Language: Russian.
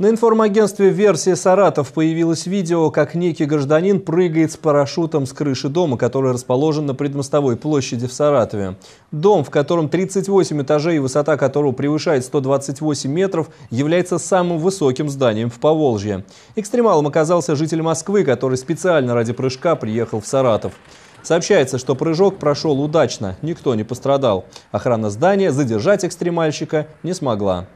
На информагентстве «Версия Саратов» появилось видео, как некий гражданин прыгает с парашютом с крыши дома, который расположен на предмостовой площади в Саратове. Дом, в котором 38 этажей и высота которого превышает 128 метров, является самым высоким зданием в Поволжье. Экстремалом оказался житель Москвы, который специально ради прыжка приехал в Саратов. Сообщается, что прыжок прошел удачно, никто не пострадал. Охрана здания задержать экстремальщика не смогла.